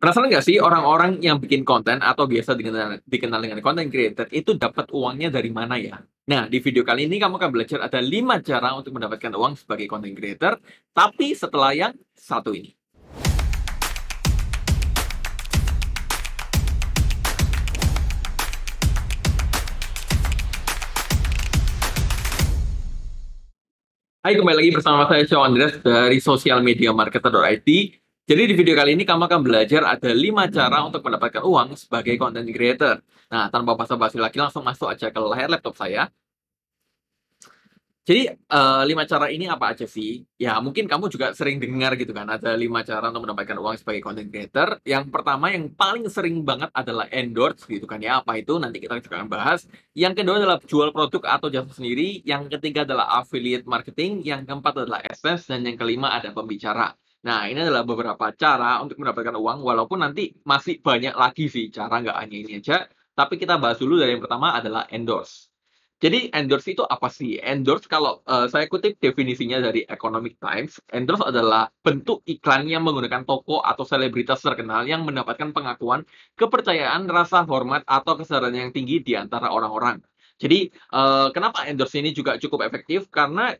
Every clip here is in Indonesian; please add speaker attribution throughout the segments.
Speaker 1: Penasaran nggak sih orang-orang yang bikin konten atau biasa dikenal, dikenal dengan konten creator itu dapat uangnya dari mana ya? Nah, di video kali ini kamu akan belajar ada 5 cara untuk mendapatkan uang sebagai content creator, tapi setelah yang satu ini. Hai, kembali lagi bersama saya Sean Andres dari sosialmediamarketer.id jadi di video kali ini kamu akan belajar ada 5 cara hmm. untuk mendapatkan uang sebagai content creator. Nah, tanpa basa-basi lagi langsung masuk aja ke layar laptop saya. Jadi uh, lima cara ini apa aja sih? Ya mungkin kamu juga sering dengar gitu kan ada lima cara untuk mendapatkan uang sebagai content creator. Yang pertama yang paling sering banget adalah endorse gitu kan ya apa itu nanti kita juga akan bahas. Yang kedua adalah jual produk atau jasa sendiri. Yang ketiga adalah affiliate marketing. Yang keempat adalah SS dan yang kelima ada pembicara. Nah, ini adalah beberapa cara untuk mendapatkan uang, walaupun nanti masih banyak lagi sih cara, nggak hanya ini aja. Tapi kita bahas dulu dari yang pertama adalah endorse. Jadi endorse itu apa sih? Endorse kalau uh, saya kutip definisinya dari Economic Times, endorse adalah bentuk iklan yang menggunakan toko atau selebritas terkenal yang mendapatkan pengakuan, kepercayaan, rasa hormat atau kesadaran yang tinggi di antara orang-orang. Jadi uh, kenapa endorse ini juga cukup efektif? Karena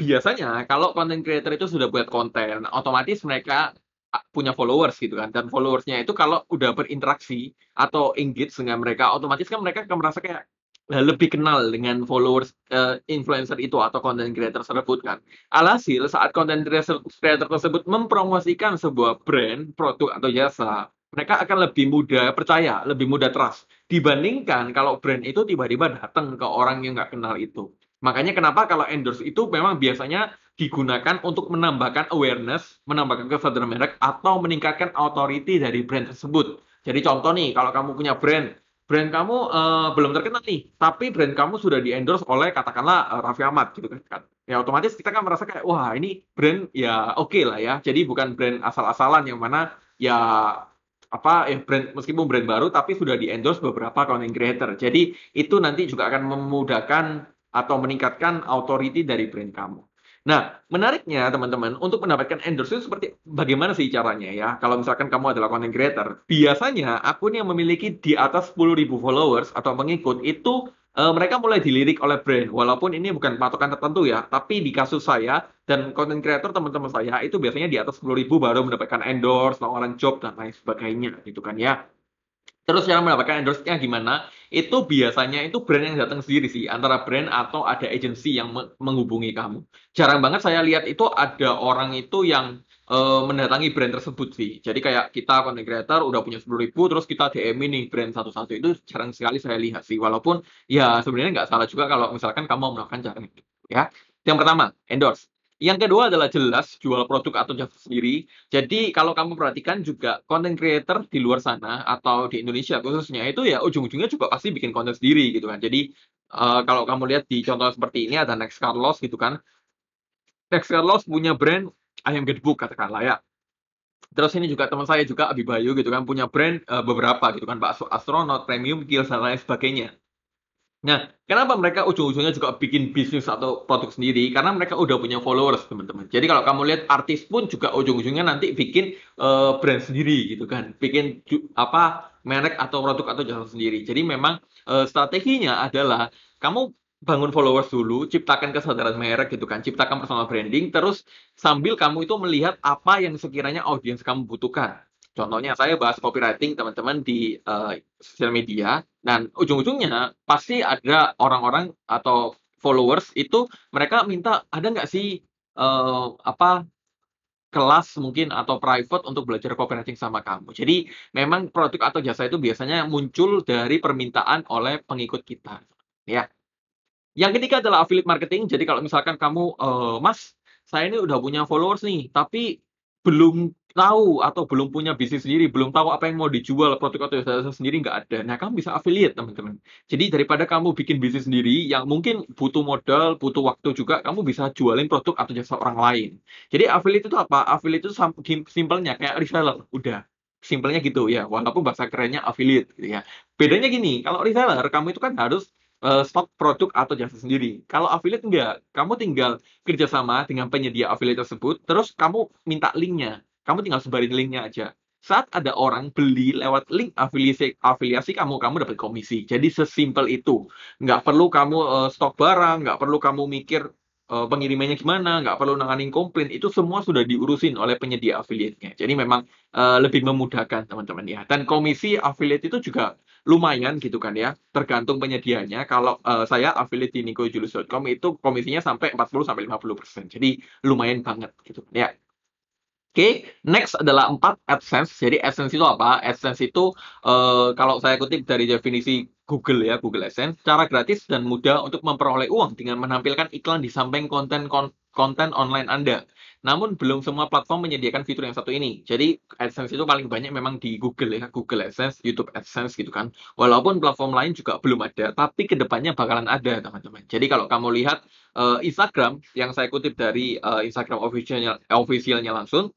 Speaker 1: biasanya kalau content creator itu sudah buat konten, otomatis mereka ah, punya followers gitu kan dan followersnya itu kalau udah berinteraksi atau engage dengan mereka otomatis kan mereka akan merasa kayak lebih kenal dengan followers uh, influencer itu atau content creator tersebut kan. Alhasil saat content creator tersebut mempromosikan sebuah brand, produk atau jasa, mereka akan lebih mudah percaya, lebih mudah trust dibandingkan kalau brand itu tiba-tiba datang ke orang yang nggak kenal itu. Makanya kenapa kalau endorse itu memang biasanya digunakan untuk menambahkan awareness, menambahkan kesadaran merek atau meningkatkan authority dari brand tersebut. Jadi contoh nih, kalau kamu punya brand, brand kamu uh, belum terkenal nih, tapi brand kamu sudah di endorse oleh katakanlah uh, Raffi Ahmad gitu kan. Ya otomatis kita kan merasa kayak wah ini brand ya oke okay lah ya. Jadi bukan brand asal-asalan yang mana ya apa ya brand meskipun brand baru tapi sudah di endorse beberapa content creator. Jadi itu nanti juga akan memudahkan atau meningkatkan authority dari brand kamu. Nah, menariknya teman-teman, untuk mendapatkan endorsement seperti bagaimana sih caranya ya? Kalau misalkan kamu adalah content creator, biasanya akun yang memiliki di atas 10.000 followers atau pengikut itu e, mereka mulai dilirik oleh brand. Walaupun ini bukan patokan tertentu ya, tapi di kasus saya dan content creator teman-teman saya itu biasanya di atas 10.000 baru mendapatkan endorse, tawaran job dan lain sebagainya gitu kan ya. Terus yang mendapatkan endorse-nya gimana? Itu biasanya itu brand yang datang sendiri sih, antara brand atau ada agensi yang menghubungi kamu. Jarang banget saya lihat itu ada orang itu yang uh, mendatangi brand tersebut sih. Jadi kayak kita content creator udah punya 10 ribu, terus kita DM ini brand satu-satu itu jarang sekali saya lihat sih. Walaupun ya sebenarnya nggak salah juga kalau misalkan kamu melakukan cara itu. Ya, yang pertama endorse. Yang kedua adalah jelas jual produk atau jasa sendiri. Jadi kalau kamu perhatikan juga content creator di luar sana atau di Indonesia khususnya itu ya ujung-ujungnya juga pasti bikin konten sendiri gitu kan. Jadi uh, kalau kamu lihat di contoh seperti ini ada Next Carlos gitu kan. Next Carlos punya brand ayam gedebuk katakanlah ya. Terus ini juga teman saya juga Abi Bayu gitu kan punya brand uh, beberapa gitu kan bakso astronot, premium kills dan lain sebagainya. Nah, kenapa mereka ujung-ujungnya juga bikin bisnis atau produk sendiri? Karena mereka udah punya followers, teman-teman. Jadi kalau kamu lihat artis pun juga ujung-ujungnya nanti bikin uh, brand sendiri gitu kan. Bikin apa merek atau produk atau jasa sendiri. Jadi memang uh, strateginya adalah kamu bangun followers dulu, ciptakan kesadaran merek gitu kan, ciptakan personal branding, terus sambil kamu itu melihat apa yang sekiranya audiens kamu butuhkan. Contohnya saya bahas copywriting teman-teman di uh, sosial media, dan ujung-ujungnya pasti ada orang-orang atau followers itu mereka minta ada nggak sih uh, apa kelas mungkin atau private untuk belajar copywriting sama kamu. Jadi memang produk atau jasa itu biasanya muncul dari permintaan oleh pengikut kita. Ya. Yang ketiga adalah affiliate marketing. Jadi kalau misalkan kamu, uh, Mas, saya ini udah punya followers nih, tapi belum tahu atau belum punya bisnis sendiri, belum tahu apa yang mau dijual produk atau jasa sendiri nggak ada. Nah, kamu bisa affiliate, teman-teman. Jadi daripada kamu bikin bisnis sendiri yang mungkin butuh modal, butuh waktu juga, kamu bisa jualin produk atau jasa orang lain. Jadi affiliate itu apa? Affiliate itu simpelnya kayak reseller, udah. Simpelnya gitu ya, walaupun bahasa kerennya affiliate gitu ya. Bedanya gini, kalau reseller kamu itu kan harus eh, stok produk atau jasa sendiri. Kalau affiliate enggak, kamu tinggal kerjasama dengan penyedia affiliate tersebut, terus kamu minta linknya kamu tinggal sebarin linknya aja. Saat ada orang beli lewat link afiliasi, afiliasi kamu, kamu dapat komisi. Jadi sesimpel itu. Nggak perlu kamu uh, stok barang, nggak perlu kamu mikir uh, pengirimannya gimana, nggak perlu nanganin komplain. Itu semua sudah diurusin oleh penyedia affiliate Jadi memang uh, lebih memudahkan teman-teman ya. Dan komisi affiliate itu juga lumayan gitu kan ya tergantung penyediaannya kalau uh, saya affiliate di nikojulus.com itu komisinya sampai 40 50 persen jadi lumayan banget gitu kan, ya Oke, okay, next adalah empat AdSense. Jadi AdSense itu apa? AdSense itu uh, kalau saya kutip dari definisi Google ya, Google AdSense, cara gratis dan mudah untuk memperoleh uang dengan menampilkan iklan di samping konten kon konten online Anda. Namun belum semua platform menyediakan fitur yang satu ini. Jadi AdSense itu paling banyak memang di Google ya, Google AdSense, YouTube AdSense gitu kan. Walaupun platform lain juga belum ada, tapi kedepannya bakalan ada teman-teman. Jadi kalau kamu lihat uh, Instagram yang saya kutip dari uh, Instagram officialnya officialnya langsung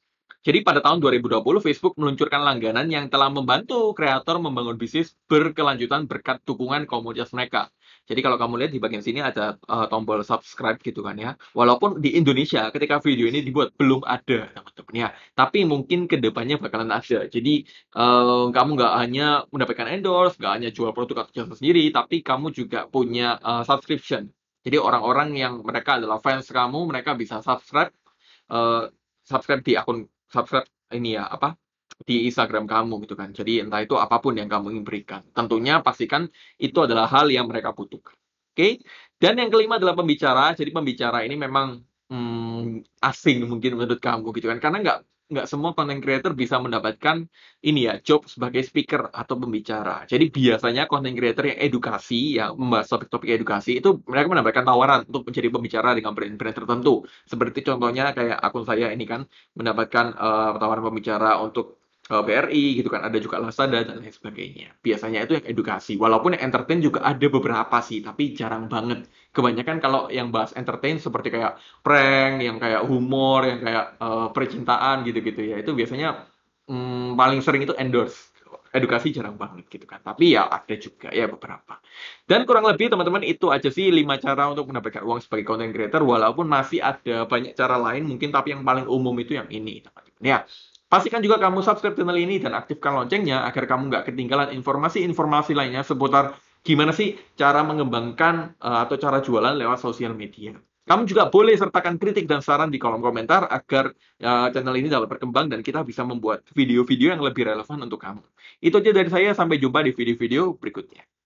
Speaker 1: jadi pada tahun 2020 Facebook meluncurkan langganan yang telah membantu kreator membangun bisnis berkelanjutan berkat dukungan komunitas mereka. Jadi kalau kamu lihat di bagian sini ada uh, tombol subscribe gitu kan ya. Walaupun di Indonesia ketika video ini dibuat belum ada teman ya. Tapi mungkin kedepannya bakalan ada. Jadi uh, kamu nggak hanya mendapatkan endorse, nggak hanya jual produk atau jasa sendiri, tapi kamu juga punya uh, subscription. Jadi orang-orang yang mereka adalah fans kamu, mereka bisa subscribe. Uh, subscribe di akun subscribe ini ya apa di Instagram kamu gitu kan. Jadi entah itu apapun yang kamu ingin berikan. Tentunya pastikan itu adalah hal yang mereka butuhkan. Oke. Okay? Dan yang kelima adalah pembicara. Jadi pembicara ini memang hmm, asing mungkin menurut kamu gitu kan. Karena nggak nggak semua content creator bisa mendapatkan ini ya job sebagai speaker atau pembicara. Jadi biasanya content creator yang edukasi, yang membahas topik-topik edukasi itu mereka mendapatkan tawaran untuk menjadi pembicara dengan brand-brand tertentu. Seperti contohnya kayak akun saya ini kan mendapatkan uh, tawaran pembicara untuk Eh, BRI gitu kan ada juga Lazada dan lain sebagainya biasanya itu yang edukasi walaupun yang entertain juga ada beberapa sih tapi jarang banget kebanyakan kalau yang bahas entertain seperti kayak prank yang kayak humor yang kayak uh, percintaan gitu-gitu ya itu biasanya um, paling sering itu endorse edukasi jarang banget gitu kan tapi ya ada juga ya beberapa dan kurang lebih teman-teman itu aja sih lima cara untuk mendapatkan uang sebagai content creator walaupun masih ada banyak cara lain mungkin tapi yang paling umum itu yang ini teman-teman ya Pastikan juga kamu subscribe channel ini dan aktifkan loncengnya agar kamu nggak ketinggalan informasi-informasi lainnya seputar gimana sih cara mengembangkan eh, atau cara jualan lewat sosial media. Kamu juga boleh sertakan kritik dan saran di kolom komentar agar eh, channel ini dapat berkembang dan kita bisa membuat video-video yang lebih relevan untuk kamu. Itu aja dari saya, sampai jumpa di video-video berikutnya.